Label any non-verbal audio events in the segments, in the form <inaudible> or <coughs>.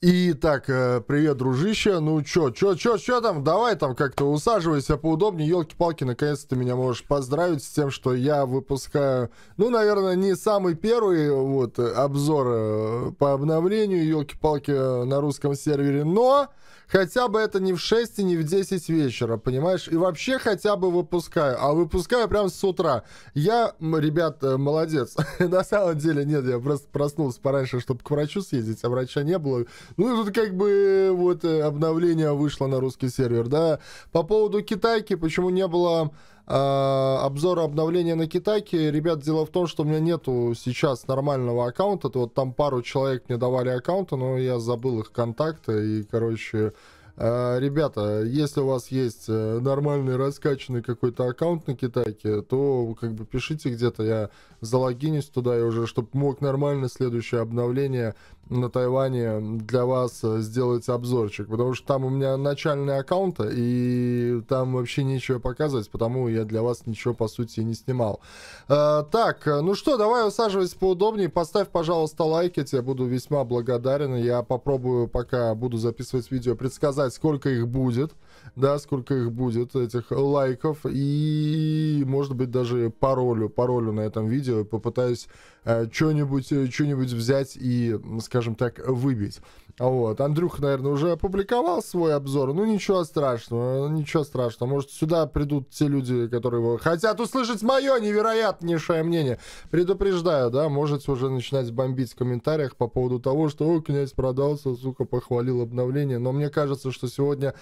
И так, э, привет, дружище, ну чё, чё, чё, чё там, давай там как-то усаживайся поудобнее, елки палки наконец ты меня можешь поздравить с тем, что я выпускаю, ну, наверное, не самый первый, вот, обзор э, по обновлению, елки палки э, на русском сервере, но хотя бы это не в 6 и не в 10 вечера, понимаешь? И вообще хотя бы выпускаю, а выпускаю прям с утра. Я, ребят, э, молодец. <laughs> На самом деле, нет, я просто проснулся пораньше, чтобы к врачу съездить, а врача не было. Ну, и тут как бы э, вот э, обновление вышло на русский сервер, да. По поводу китайки, почему не было э, а, обзора обновления на Китайке. Ребят, дело в том, что у меня нету сейчас нормального аккаунта. Вот там пару человек мне давали аккаунты, но я забыл их контакты. И, короче, а, ребята, если у вас есть э, нормальный раскачанный какой-то аккаунт на Китайке, то как бы пишите где-то, я залогинюсь туда и уже, чтобы мог нормально следующее обновление на Тайване для вас э, сделать обзорчик, потому что там у меня начальные аккаунты, и там вообще нечего показывать, потому я для вас ничего, по сути, не снимал. Э, так, э, ну что, давай усаживайся поудобнее, поставь, пожалуйста, лайк, я тебе буду весьма благодарен, я попробую, пока буду записывать видео, предсказать, сколько их будет да, сколько их будет, этих лайков, и, может быть, даже паролю, паролю на этом видео, попытаюсь э, что-нибудь э, что-нибудь взять и, скажем так, выбить. Вот. Андрюха, наверное, уже опубликовал свой обзор. Ну, ничего страшного, ничего страшного. Может, сюда придут те люди, которые хотят услышать мое невероятнейшее мнение. Предупреждаю, да, можете уже начинать бомбить в комментариях по поводу того, что, о, князь продался, сука, похвалил обновление. Но мне кажется, что сегодня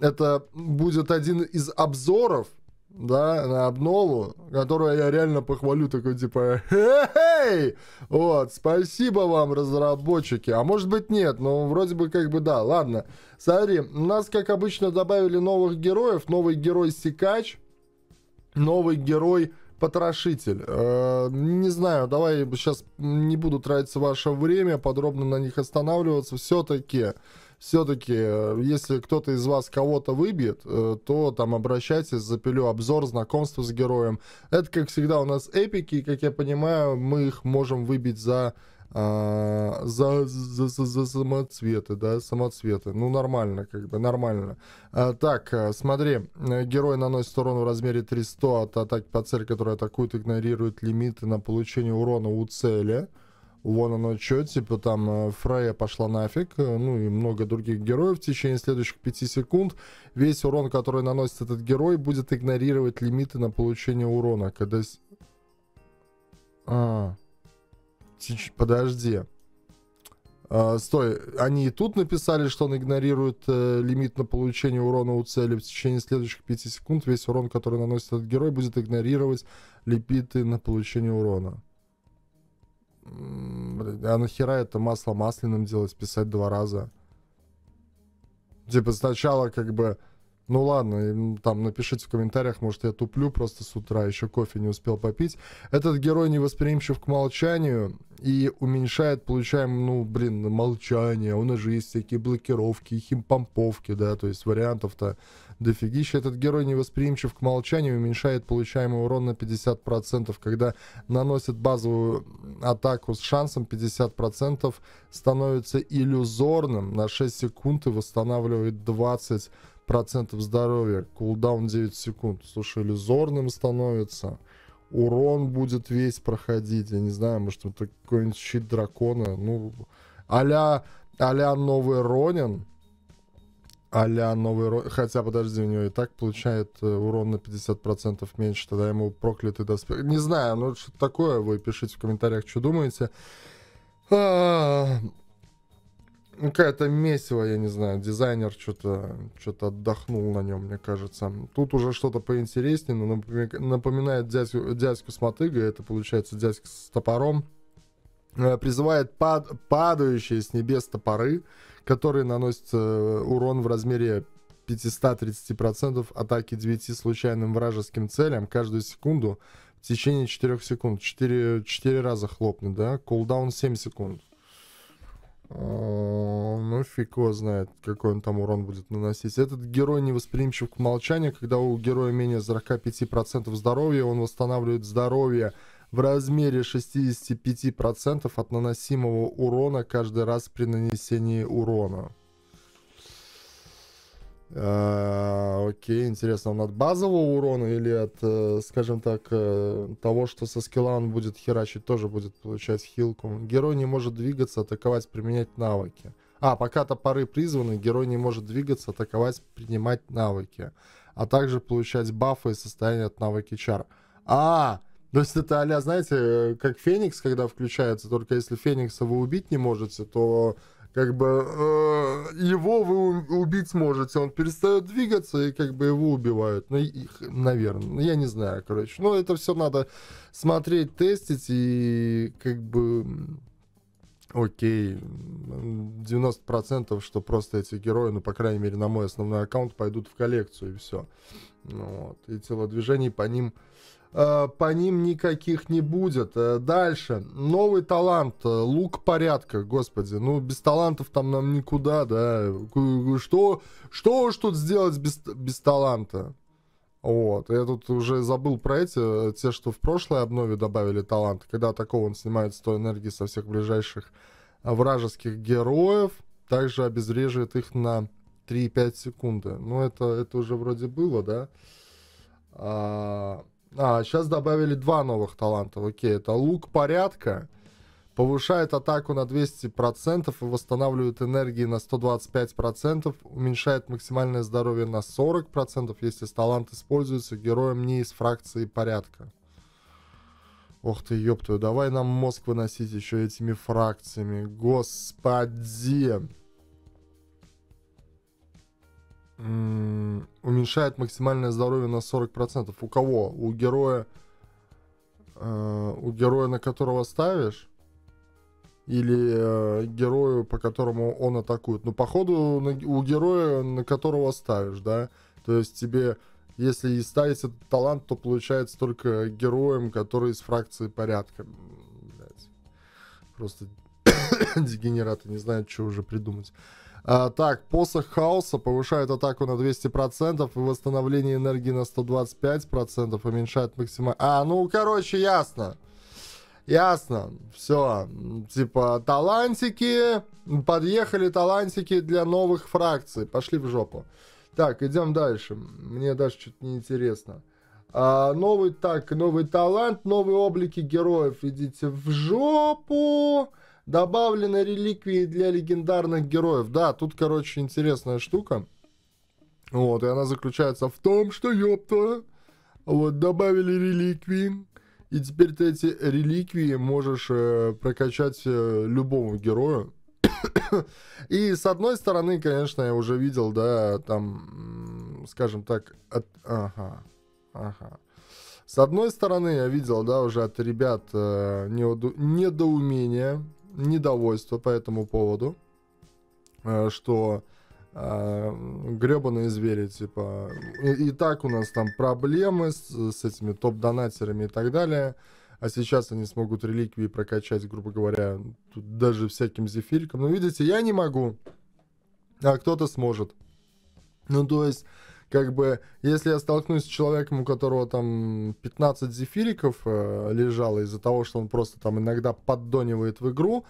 это будет один из обзоров, да, на обнову, которую я реально похвалю, такой типа, эй, вот, спасибо вам, разработчики, а может быть нет, но вроде бы как бы да, ладно. Смотри, у нас, как обычно, добавили новых героев, новый герой Сикач, новый герой Потрошитель. Э, не знаю, давай сейчас не буду тратить ваше время, подробно на них останавливаться, все-таки все-таки, э, если кто-то из вас кого-то выбьет, э, то там обращайтесь, запилю обзор, знакомство с героем. Это, как всегда, у нас эпики, и, как я понимаю, мы их можем выбить за а, за, за, за, за самоцветы, да, самоцветы. Ну, нормально, как бы, нормально. А, так, э, смотри, герой наносит урон в размере 300 от атаки по цели, которая атакует, игнорирует лимиты на получение урона у цели вон оно что, типа там э, Фрея пошла нафиг, э, ну и много других героев в течение следующих 5 секунд. Весь урон, который наносит этот герой, будет игнорировать лимиты на получение урона. Когда... А, Тич... подожди. А, стой, они и тут написали, что он игнорирует э, лимит на получение урона у цели. В течение следующих 5 секунд весь урон, который наносит этот герой, будет игнорировать лимиты на получение урона а нахера это масло масляным делать, писать два раза? Типа сначала как бы ну ладно, там напишите в комментариях, может я туплю просто с утра, еще кофе не успел попить. Этот герой невосприимчив к молчанию и уменьшает, получаем, ну блин, молчание. У нас же есть всякие блокировки, химпомповки, да, то есть вариантов-то дофигища. Этот герой невосприимчив к молчанию, уменьшает получаемый урон на 50%, когда наносит базовую атаку с шансом 50%, становится иллюзорным на 6 секунд и восстанавливает 20 процентов здоровья, кулдаун 9 секунд. Слушай, иллюзорным становится. Урон будет весь проходить. Я не знаю, может, это какой-нибудь щит дракона. Ну, а-ля, а новый Ронин. а новый Ронин. Хотя, подожди, у него и так получает э, урон на 50% меньше. Тогда ему проклятый доспех. Не знаю, ну, что такое. Вы пишите в комментариях, что думаете. А, какая-то месиво, я не знаю, дизайнер что-то что отдохнул на нем, мне кажется. Тут уже что-то поинтереснее, но напоминает дядьку, дядьку с мотыгой, это получается дядька с топором. Э, призывает пад, падающие с небес топоры, которые наносят э, урон в размере 530% атаки 9 случайным вражеским целям каждую секунду в течение 4 секунд. 4, 4 раза хлопнет, да? Кулдаун 7 секунд ну, фиг его знает, какой он там урон будет наносить. Этот герой не восприимчив к молчанию. Когда у героя менее 45% здоровья, он восстанавливает здоровье в размере 65% от наносимого урона каждый раз при нанесении урона. А, окей, интересно, он от базового урона или от, э, скажем так, э, того, что со скилла он будет херачить, тоже будет получать хилку. Герой не может двигаться, атаковать, применять навыки. А, пока топоры призваны, герой не может двигаться, атаковать, принимать навыки. А также получать бафы и состояние от навыки чар. А, то есть это а знаете, э, как Феникс, когда включается, только если Феникса вы убить не можете, то как бы э, его вы убить сможете, он перестает двигаться и как бы его убивают, ну, их, наверное, ну, я не знаю, короче, но это все надо смотреть, тестить и как бы окей, 90% что просто эти герои, ну, по крайней мере, на мой основной аккаунт пойдут в коллекцию и все. Ну вот. И телодвижений по ним Э, по ним никаких не будет. Э, дальше. Новый талант. Э, лук порядка, господи. Ну, без талантов там нам никуда, да. Что, что уж тут сделать без, без таланта? Вот. Я тут уже забыл про эти, те, что в прошлой обнове добавили талант. Когда такого он снимает 100 энергии со всех ближайших вражеских героев. Также обезвреживает их на 3,5 секунды. Ну, это, это уже вроде было, да? А... А, сейчас добавили два новых таланта. Окей, это лук порядка. Повышает атаку на 200% и восстанавливает энергии на 125%. Уменьшает максимальное здоровье на 40%, если талант используется героем не из фракции порядка. Ох ты, ёптую, давай нам мозг выносить еще этими фракциями. Господи! уменьшает максимальное здоровье на 40%. У кого? У героя, э, у героя, на которого ставишь? Или э, герою, по которому он атакует? Ну, походу, на, у героя, на которого ставишь, да? То есть тебе, если и ставить этот талант, то получается только героем, который из фракции порядка. Блять. Просто <coughs> дегенераты не знают, что уже придумать. А, так, посох хаоса повышает атаку на 200% и восстановление энергии на 125% уменьшает максимально... А, ну, короче, ясно. Ясно. Все. Типа, талантики. Подъехали талантики для новых фракций. Пошли в жопу. Так, идем дальше. Мне даже что-то неинтересно. А, новый, так, новый талант, новые облики героев. Идите в жопу добавлены реликвии для легендарных героев. Да, тут, короче, интересная штука. Вот, и она заключается в том, что, ёпта, вот, добавили реликвии. И теперь ты эти реликвии можешь э, прокачать э, любому герою. и с одной стороны, конечно, я уже видел, да, там, скажем так, от... ага, ага. С одной стороны, я видел, да, уже от ребят э, недоумение недовольство по этому поводу, э, что э, гребаные звери, типа, и, и так у нас там проблемы с, с этими топ-донатерами и так далее, а сейчас они смогут реликвии прокачать, грубо говоря, тут даже всяким зефириком. Но ну, видите, я не могу, а кто-то сможет. Ну, то есть, как бы, если я столкнусь с человеком, у которого там 15 зефириков э, лежало из-за того, что он просто там иногда поддонивает в игру,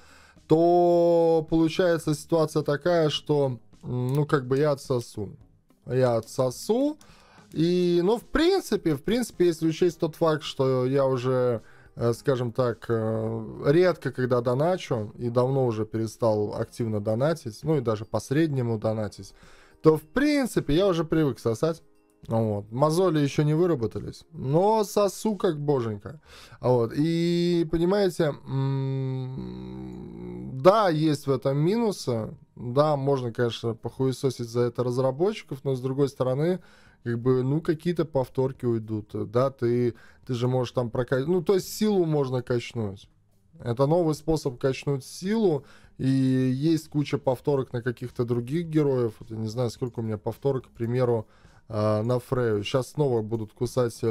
то получается ситуация такая, что, ну, как бы я отсосу. Я отсосу, и, ну, в принципе, в принципе, если учесть тот факт, что я уже э, скажем так, э, редко когда доначу, и давно уже перестал активно донатить, ну и даже по-среднему донатить, то в принципе я уже привык сосать. Ну вот. Мозоли еще не выработались, но сосу как боженька. Вот. И понимаете, да, есть в этом минусы. Да, можно, конечно, похуесосить за это разработчиков, но с другой стороны, как бы, ну, какие-то повторки уйдут. Да, ты, ты же можешь там прокачать. Ну, то есть силу можно качнуть. Это новый способ качнуть силу, и есть куча повторок на каких-то других героев. Вот я не знаю, сколько у меня повторок, к примеру, э, на Фрею. Сейчас снова будут кусать э,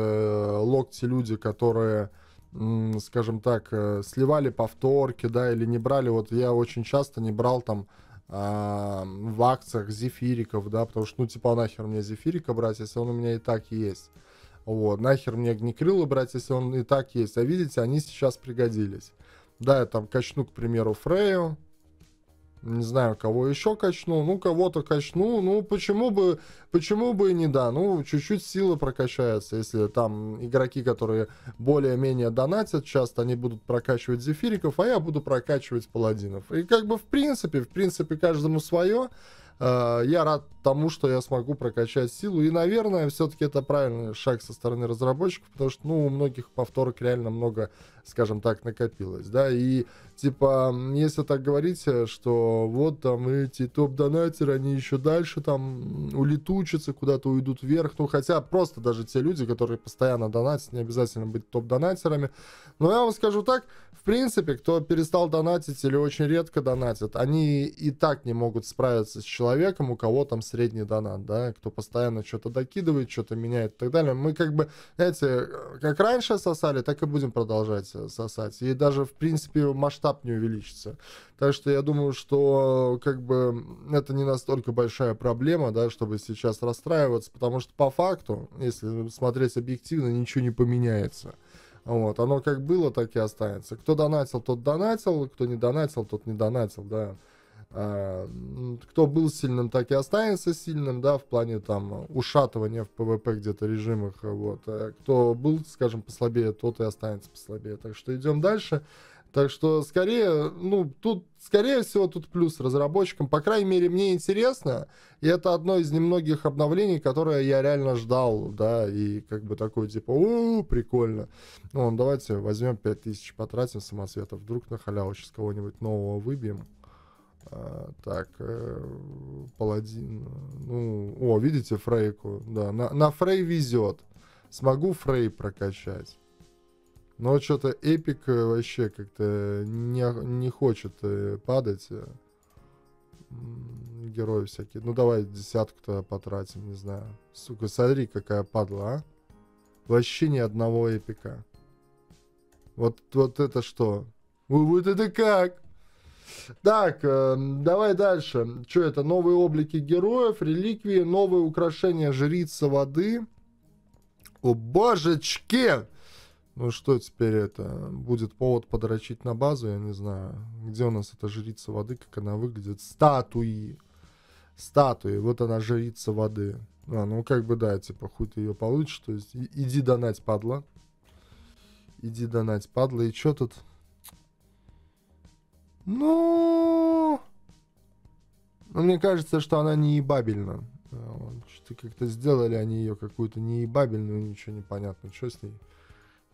локти люди, которые скажем так, э, сливали повторки, да, или не брали. Вот я очень часто не брал там э, в акциях зефириков, да, потому что, ну, типа, «А нахер мне зефирика брать, если он у меня и так есть. Вот, нахер мне огнекрылы брать, если он и так есть. А видите, они сейчас пригодились. Да, я там качну, к примеру, Фрею, не знаю, кого еще качну, ну, кого-то качну, ну, почему бы, почему бы и не, да, ну, чуть-чуть сила прокачается, если там игроки, которые более-менее донатят, часто они будут прокачивать зефириков, а я буду прокачивать паладинов. И как бы в принципе, в принципе, каждому свое, э, я рад тому, что я смогу прокачать силу. И, наверное, все-таки это правильный шаг со стороны разработчиков, потому что, ну, у многих повторок реально много скажем так, накопилось, да, и типа, если так говорить, э, что вот там эти топ-донатеры, они еще дальше там улетучатся, куда-то уйдут вверх, ну, хотя просто даже те люди, которые постоянно донатят, не обязательно быть топ-донатерами, но я вам скажу так, в принципе, кто перестал донатить или очень редко донатит, они и так не могут справиться с человеком, у кого там средний донат, да, кто постоянно что-то докидывает, что-то меняет и так далее, мы как бы, знаете, э, как раньше сосали, так и будем продолжать э, увеличится сосать. И даже, в принципе, масштаб не увеличится. Так что я думаю, что как бы это не настолько большая проблема, да, чтобы сейчас расстраиваться, потому что по факту, если смотреть объективно, ничего не поменяется. Вот, оно как было, так и останется. Кто донатил, тот донатил, кто не донатил, тот не донатил, да. А, кто был сильным, так и останется сильным, да, в плане там ушатывания в ПВП где-то режимах, вот. А кто был, скажем, послабее, тот и останется послабее. Так что идем дальше. Так что, скорее, ну, тут, скорее всего, тут плюс разработчикам. По крайней мере, мне интересно. И это одно из немногих обновлений, которое я реально ждал, да, и как бы такой, типа, о, прикольно. Ну, давайте возьмем 5000, потратим самоцветов, вдруг на халяву сейчас кого-нибудь нового выбьем. А, так, э, паладин. Э, ну, о, видите, Фрейку. Да, на, на Фрей везет. Смогу Фрей прокачать. Но что-то Эпик э, вообще как-то не, не хочет э, падать. Герои всякие. Ну, давай десятку-то потратим, не знаю. Сука, смотри, какая падла, а. Вообще ни одного эпика. Вот, вот это что? Вот это как? Так, э, давай дальше. Что это? Новые облики героев, реликвии, новые украшения жрица воды. О божечки! Ну что теперь это? Будет повод подрочить на базу, я не знаю. Где у нас эта жрица воды, как она выглядит? Статуи. Статуи. Вот она жрица воды. А, ну как бы да, типа хуй ты ее получишь. То есть и- иди донать, падла. Иди донать, падла. И что тут? Ну... Но ну, мне кажется, что она не а, Что-то как-то сделали они ее какую-то неебабельную, ничего не понятно, что с ней.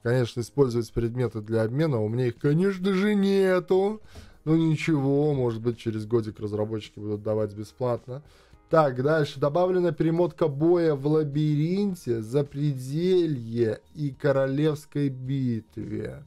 Конечно, использовать предметы для обмена, у меня их, конечно же, нету. Ну ничего, может быть, через годик разработчики будут давать бесплатно. Так, дальше. Добавлена перемотка боя в лабиринте, запределье и королевской битве.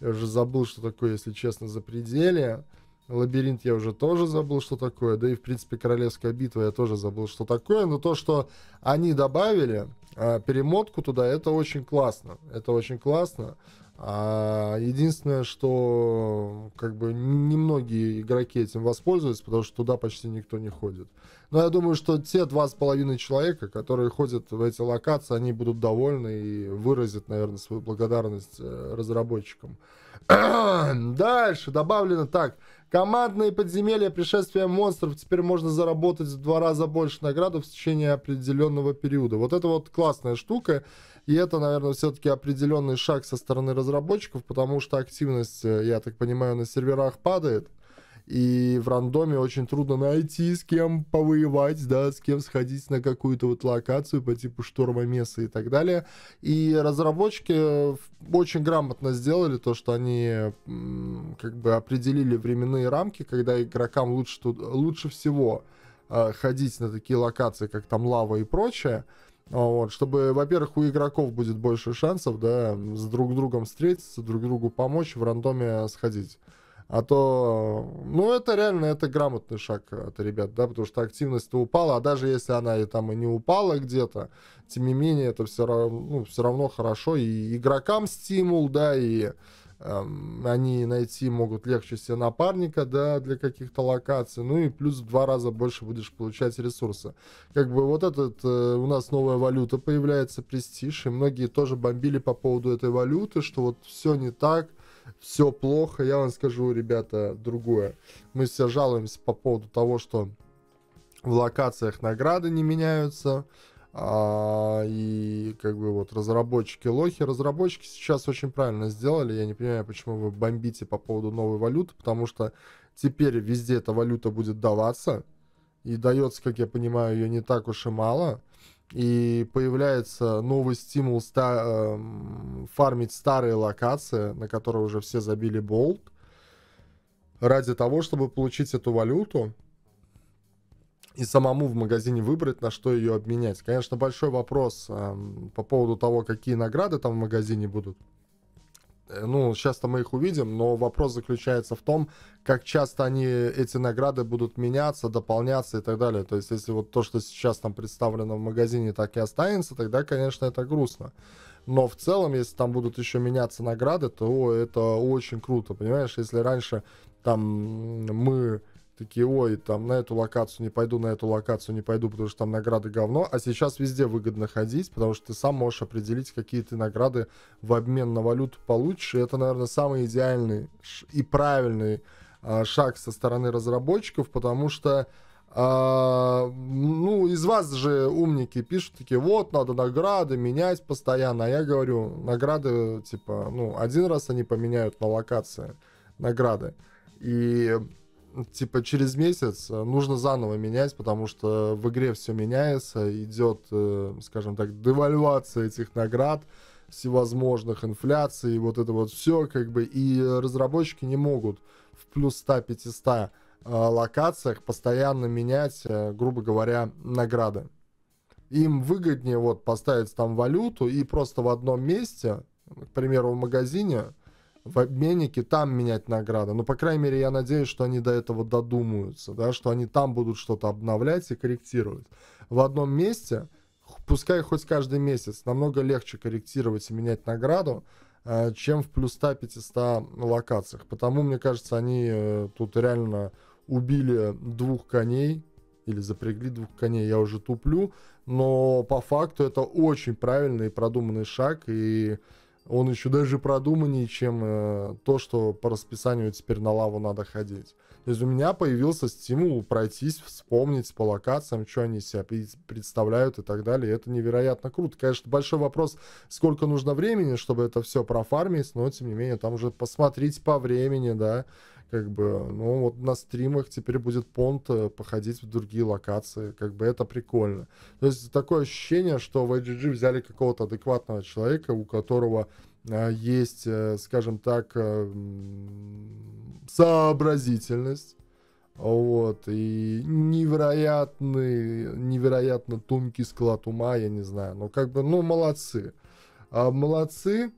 Я уже забыл, что такое, если честно, запределье. Лабиринт я уже тоже забыл, что такое. Да и, в принципе, Королевская битва я тоже забыл, что такое. Но то, что они добавили, а, перемотку туда, это очень классно. Это очень классно. А единственное, что как бы немногие игроки этим воспользуются, потому что туда почти никто не ходит. Но я думаю, что те два с половиной человека, которые ходят в эти локации, они будут довольны и выразят, наверное, свою благодарность э, разработчикам. <clears throat> Дальше добавлено так. Командные подземелья пришествия монстров теперь можно заработать в два раза больше награду в течение определенного периода. Вот это вот классная штука. И это, наверное, все-таки определенный шаг со стороны разработчиков, потому что активность, э, я так понимаю, на серверах падает. И в рандоме очень трудно найти, с кем повоевать, да, с кем сходить на какую-то вот локацию по типу штурма места и так далее. И разработчики э, очень грамотно сделали то, что они как бы определили временные рамки, когда игрокам лучше, лучше всего э, ходить на такие локации, как там лава и прочее. Вот, чтобы, во-первых, у игроков будет больше шансов, да, с друг другом встретиться, друг другу помочь, в рандоме сходить. А то, ну, это реально, это грамотный шаг от ребят, да, потому что активность-то упала, а даже если она и там и не упала где-то, тем не менее, это все равно, ну, все равно хорошо и игрокам стимул, да, и они найти могут легче себе напарника, да, для каких-то локаций, ну и плюс в два раза больше будешь получать ресурсы. Как бы вот этот, э, у нас новая валюта появляется, престиж, и многие тоже бомбили по поводу этой валюты, что вот все не так, все плохо, я вам скажу, ребята, другое. Мы все жалуемся по поводу того, что в локациях награды не меняются, а, и как бы вот разработчики лохи. Разработчики сейчас очень правильно сделали. Я не понимаю, почему вы бомбите по поводу новой валюты, потому что теперь везде эта валюта будет даваться. И дается, как я понимаю, ее не так уж и мало. И появляется новый стимул ста э, фармить старые локации, на которые уже все забили болт, ради того, чтобы получить эту валюту и самому в магазине выбрать, на что ее обменять. Конечно, большой вопрос э, по поводу того, какие награды там в магазине будут. Э, ну, часто мы их увидим, но вопрос заключается в том, как часто они, эти награды будут меняться, дополняться и так далее. То есть, если вот то, что сейчас там представлено в магазине, так и останется, тогда, конечно, это грустно. Но в целом, если там будут еще меняться награды, то это очень круто, понимаешь? Если раньше там мы такие, ой, там на эту локацию не пойду, на эту локацию не пойду, потому что там награды говно. А сейчас везде выгодно ходить, потому что ты сам можешь определить, какие ты награды в обмен на валюту получишь. И это, наверное, самый идеальный и правильный э, шаг со стороны разработчиков, потому что а, ну, из вас же умники пишут такие, вот, надо награды менять постоянно. А я говорю, награды, типа, ну, один раз они поменяют на локации награды. И типа через месяц э, нужно заново менять, потому что в игре все меняется, идет, э, скажем так, девальвация этих наград, всевозможных инфляций, вот это вот все, как бы, и разработчики не могут в плюс 100-500 э, локациях постоянно менять, грубо говоря, награды. Им выгоднее вот поставить там валюту и просто в одном месте, к примеру, в магазине, в обменнике там менять награды. Но, ну, по крайней мере, я надеюсь, что они до этого додумаются, да, что они там будут что-то обновлять и корректировать. В одном месте, пускай хоть каждый месяц, намного легче корректировать и менять награду, э, чем в плюс 100-500 локациях. Потому, мне кажется, они э, тут реально убили двух коней, или запрягли двух коней, я уже туплю, но по факту это очень правильный и продуманный шаг, и он еще даже продуманнее, чем э, то, что по расписанию теперь на лаву надо ходить. То есть у меня появился стимул пройтись, вспомнить по локациям, что они себя представляют и так далее. это невероятно круто. Конечно, большой вопрос, сколько нужно времени, чтобы это все профармить, но тем не менее там уже посмотреть по времени, да, как бы, ну вот на стримах теперь будет понт э, походить в другие локации, как бы это прикольно. То есть такое ощущение, что в IGG взяли какого-то адекватного человека, у которого э, есть, э, скажем так, сообразительность, вот, и невероятный, невероятно тонкий склад ума, я не знаю, но как бы, ну, молодцы, а, молодцы,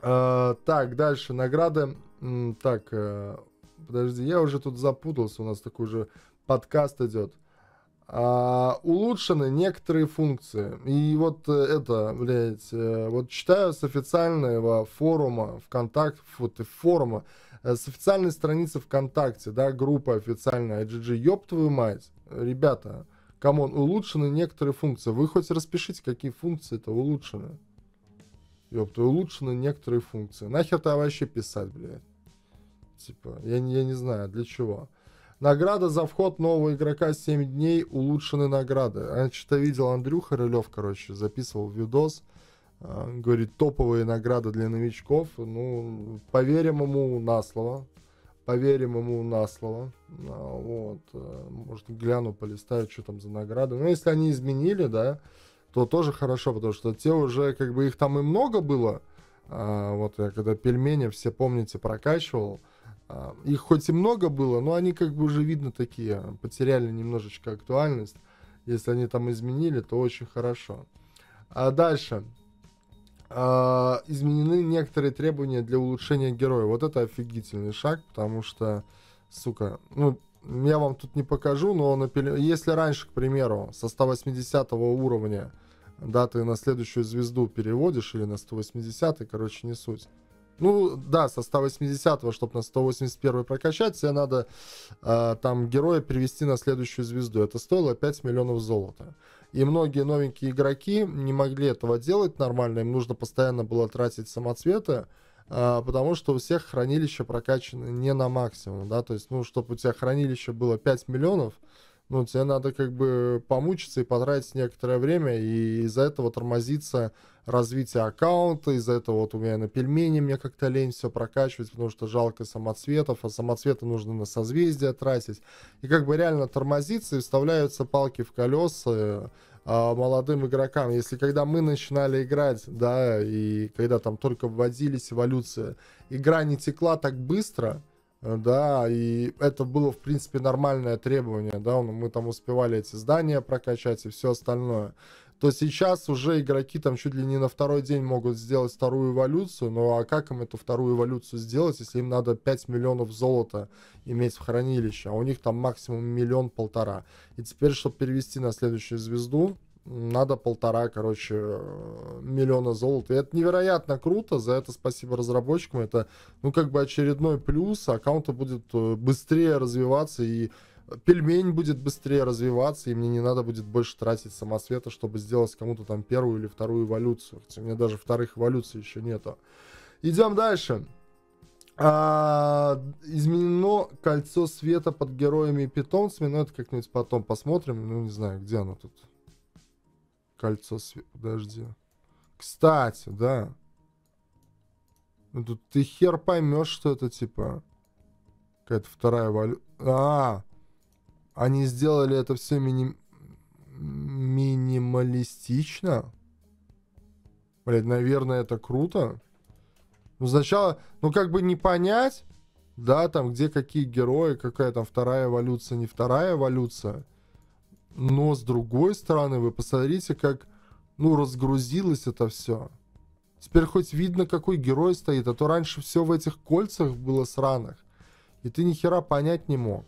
а, так, дальше, награды так, э, подожди, я уже тут запутался, у нас такой же подкаст идет. А, улучшены некоторые функции. И вот э, это, блядь, э, вот читаю с официального форума ВКонтакте, вот и форума, с официальной страницы ВКонтакте, да, группа официальная IGG, ёб твою мать, ребята, камон, улучшены некоторые функции. Вы хоть распишите, какие функции это улучшены. Ёпта, улучшены некоторые функции. Нахер то вообще писать, блядь? Типа, я, я не знаю, для чего. Награда за вход нового игрока 7 дней, улучшены награды. Я что-то видел Андрюха Рылев, короче, записывал видос. А, говорит, топовые награды для новичков. Ну, поверим ему на слово. Поверим ему на слово. А, вот. Э, может, гляну, полистаю, что там за награды. Ну, если они изменили, да, то тоже хорошо, потому что те уже, как бы, их там и много было. А, вот я когда пельмени, все помните, прокачивал. А, их хоть и много было, но они, как бы, уже видно такие, потеряли немножечко актуальность. Если они там изменили, то очень хорошо. А дальше. А, изменены некоторые требования для улучшения героя. Вот это офигительный шаг, потому что, сука, ну, я вам тут не покажу, но на, если раньше, к примеру, со 180 уровня да, ты на следующую звезду переводишь или на 180, короче, не суть. Ну, да, со 180, чтобы на 181 прокачать, тебе надо э, там героя перевести на следующую звезду. Это стоило 5 миллионов золота. И многие новенькие игроки не могли этого делать нормально, им нужно постоянно было тратить самоцветы, э, потому что у всех хранилища прокачаны не на максимум, да, то есть, ну, чтобы у тебя хранилище было 5 миллионов, ну, тебе надо как бы помучиться и потратить некоторое время, и из-за этого тормозится развитие аккаунта, из-за этого вот у меня на пельмени мне как-то лень все прокачивать, потому что жалко самоцветов, а самоцветы нужно на созвездие тратить. И как бы реально тормозится и вставляются палки в колеса, а, молодым игрокам. Если когда мы начинали играть, да, и когда там только вводились эволюции, игра не текла так быстро, да, и это было, в принципе, нормальное требование, да, мы там успевали эти здания прокачать и все остальное, то сейчас уже игроки там чуть ли не на второй день могут сделать вторую эволюцию, но а как им эту вторую эволюцию сделать, если им надо 5 миллионов золота иметь в хранилище, а у них там максимум миллион-полтора. И теперь, чтобы перевести на следующую звезду, надо полтора, короче, миллиона золота. И это невероятно круто, за это спасибо разработчикам, это, ну, как бы очередной плюс, аккаунта будет э, быстрее развиваться, и пельмень будет быстрее развиваться, и мне не надо будет больше тратить самосвета, чтобы сделать кому-то там первую или вторую эволюцию. Хотя у меня даже вторых эволюций еще нету. Идем дальше. А, изменено кольцо света под героями и питомцами, но ну, это как-нибудь потом посмотрим. Ну, не знаю, где оно тут Кольцо света. Подожди. Кстати, да. Ну тут ты хер поймешь, что это типа какая-то вторая валюта. А, они сделали это все мини... минималистично. Блять, наверное, это круто. Ну, сначала, ну, как бы не понять, да, там, где какие герои, какая там вторая эволюция, не вторая эволюция. Но с другой стороны, вы посмотрите, как ну, разгрузилось это все. Теперь хоть видно, какой герой стоит, а то раньше все в этих кольцах было сраных. И ты ни хера понять не мог.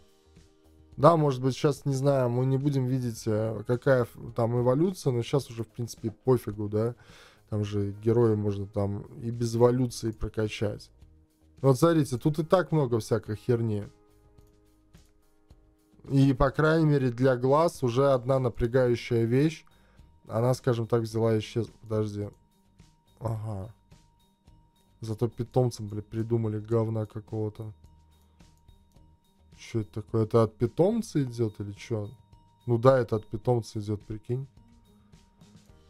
Да, может быть, сейчас, не знаю, мы не будем видеть, э, какая там эволюция, но сейчас уже, в принципе, пофигу, да. Там же героя можно там и без эволюции прокачать. Вот смотрите, тут и так много всякой херни. И, по крайней мере, для глаз уже одна напрягающая вещь, она, скажем так, взяла и исчезла. Подожди. Ага. Зато питомцам, блин, придумали говна какого-то. Что это такое? Это от питомца идет или что? Ну да, это от питомца идет, прикинь.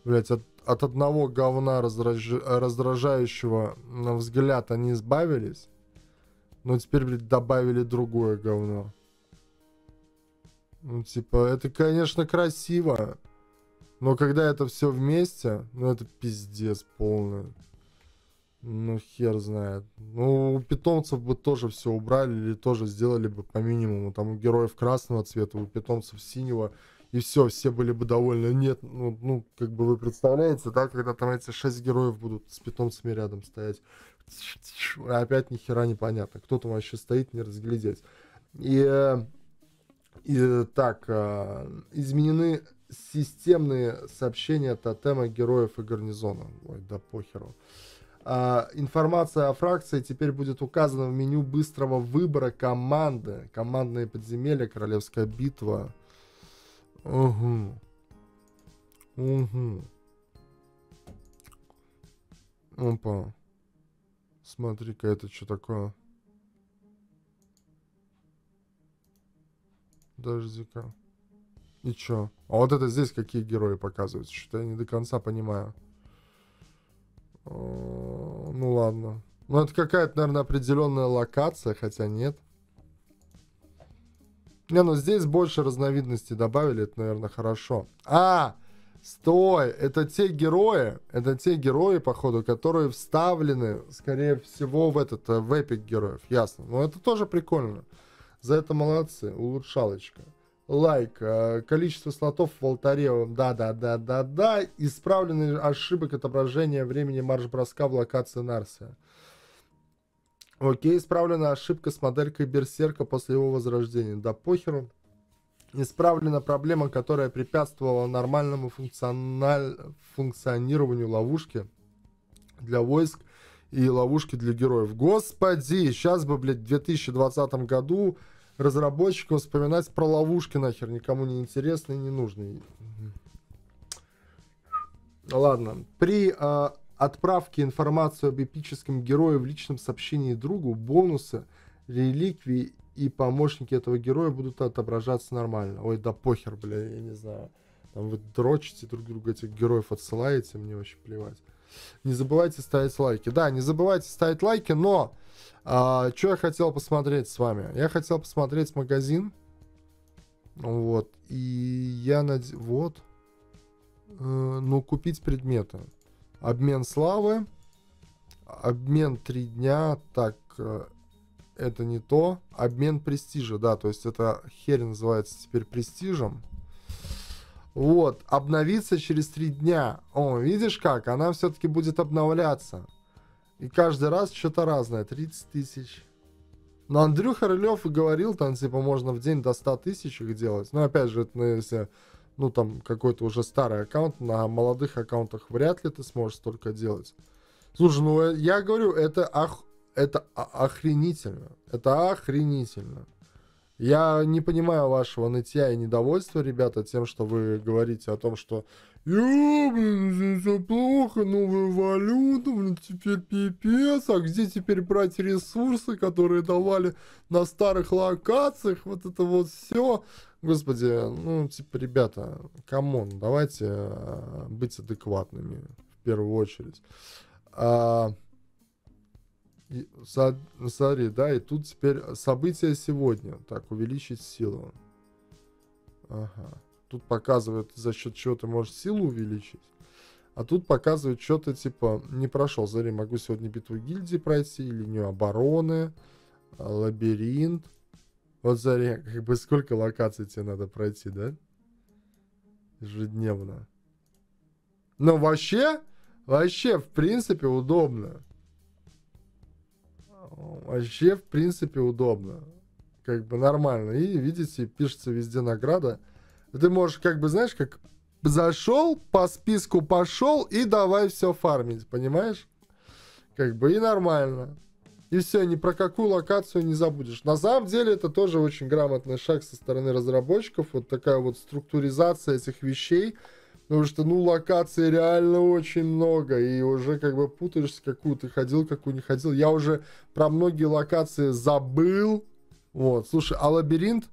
Блять, от, от одного говна раздраж... раздражающего на взгляд они избавились. Но теперь, блядь, добавили другое говно. Ну, типа, это, конечно, красиво. Но когда это все вместе, ну, это пиздец полный. Ну, хер знает. Ну, у питомцев бы тоже все убрали или тоже сделали бы по минимуму. Там у героев красного цвета, у питомцев синего. И все, все были бы довольны. Нет, ну, ну, как бы вы представляете, да, когда там эти шесть героев будут с питомцами рядом стоять. Опять нихера непонятно. Кто там вообще стоит, не разглядеть. И э, и, э, так, э, изменены системные сообщения тотема героев и гарнизона. Ой, да похеру. А, информация о фракции теперь будет указана в меню быстрого выбора команды. Командные подземелья, королевская битва. Угу. Угу. Опа. Смотри-ка, это что такое? Подожди-ка. И чё? А вот это здесь какие герои показываются? Что-то я не до конца понимаю. А, ну ладно. Ну это какая-то, наверное, определенная локация, хотя нет. Не, ну здесь больше разновидностей добавили, это, наверное, хорошо. А, стой, это те герои, это те герои, походу, которые вставлены, скорее всего, в этот, э, в эпик героев, ясно. Ну это тоже прикольно. За это молодцы. Улучшалочка. Лайк. Э, количество слотов в алтаре. Да-да-да-да-да. Исправленные ошибок отображения времени марш-броска в локации Нарсия. Окей, исправлена ошибка с моделькой Берсерка после его возрождения. Да похеру. Исправлена проблема, которая препятствовала нормальному функциональ... функционированию ловушки для войск и ловушки для героев. Господи, сейчас бы, блядь, в 2020 году разработчикам вспоминать про ловушки нахер. Никому не интересно и не нужно. Ладно. При э, отправке информации об эпическом герое в личном сообщении другу, бонусы, реликвии и помощники этого героя будут отображаться нормально. Ой, да похер, бля, я не знаю. Там вы дрочите друг друга, этих героев отсылаете, мне вообще плевать. Не забывайте ставить лайки. Да, не забывайте ставить лайки, но а, что я хотел посмотреть с вами? Я хотел посмотреть магазин. Вот. И я над... Вот. Э, ну, купить предметы. Обмен славы. Обмен три дня. Так, э, это не то. Обмен престижа, да. То есть это херь называется теперь престижем. Вот, обновиться через три дня. О, видишь как? Она все-таки будет обновляться. И каждый раз что-то разное. 30 тысяч. Но Андрюха Рылев и говорил, там, типа, можно в день до 100 тысяч их делать. Но, опять же, это, ну, если, ну, там, какой-то уже старый аккаунт, на молодых аккаунтах вряд ли ты сможешь столько делать. Слушай, ну, э, я говорю, это, ох... это охренительно. Это охренительно. Я не понимаю вашего нытья и недовольства, ребята, тем, что вы говорите о том, что «Я, блин, все плохо, новая валюта, блин, теперь пипец, а где теперь брать ресурсы, которые давали на старых локациях, вот это вот все». Господи, ну, типа, ребята, камон, давайте а, быть адекватными в первую очередь. А, и, за, да, и тут теперь события сегодня. Так, увеличить силу. Ага. Тут показывают за счет чего ты можешь силу увеличить. А тут показывают что-то типа, не прошел, зари, могу сегодня битву гильдии пройти, или линию обороны, э, лабиринт. Вот, зари, как бы сколько локаций тебе надо пройти, да? Ежедневно. Но вообще, вообще, в принципе, удобно вообще, в принципе, удобно. Как бы нормально. И, видите, пишется везде награда. Ты можешь, как бы, знаешь, как зашел, по списку пошел и давай все фармить, понимаешь? Как бы и нормально. И все, ни про какую локацию не забудешь. На самом деле это тоже очень грамотный шаг со стороны разработчиков. Вот такая вот структуризация этих вещей – Потому что, ну, локаций реально очень много, и уже как бы путаешься, какую ты ходил, какую не ходил. Я уже про многие локации забыл. Вот, слушай, а лабиринт?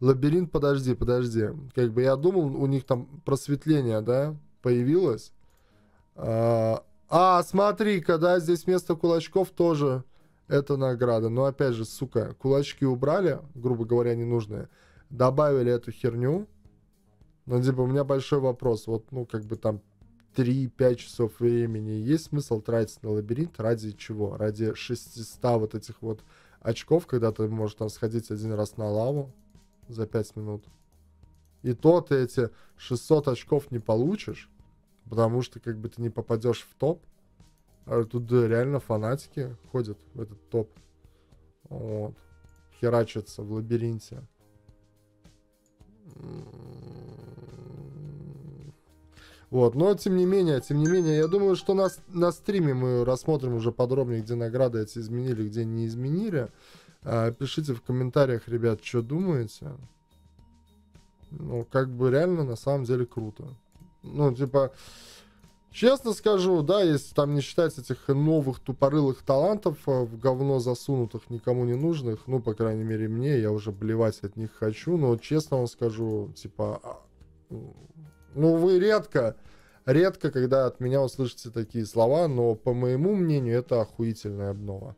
Лабиринт, подожди, подожди. Как бы я думал, у них там просветление, да, появилось. А, а смотри-ка, да, здесь вместо кулачков тоже это награда. Но опять же, сука, кулачки убрали, грубо говоря, ненужные. Добавили эту херню. Ну, типа, у меня большой вопрос. Вот, ну, как бы там 3-5 часов времени есть смысл тратить на лабиринт ради чего? Ради 600 вот этих вот очков, когда ты можешь там сходить один раз на лаву за 5 минут. И то ты эти 600 очков не получишь, потому что как бы ты не попадешь в топ. А тут да, реально фанатики ходят в этот топ. Вот. Херачатся в лабиринте. Вот, но тем не менее, тем не менее, я думаю, что на, на стриме мы рассмотрим уже подробнее, где награды эти изменили, где не изменили. А, пишите в комментариях, ребят, что думаете. Ну, как бы реально, на самом деле, круто. Ну, типа, честно скажу, да, если там не считать этих новых тупорылых талантов, э, в говно засунутых, никому не нужных, ну, по крайней мере, мне, я уже блевать от них хочу, но честно вам скажу, типа, а, ну, вы редко, редко, когда от меня услышите такие слова, но, по моему мнению, это охуительная обнова.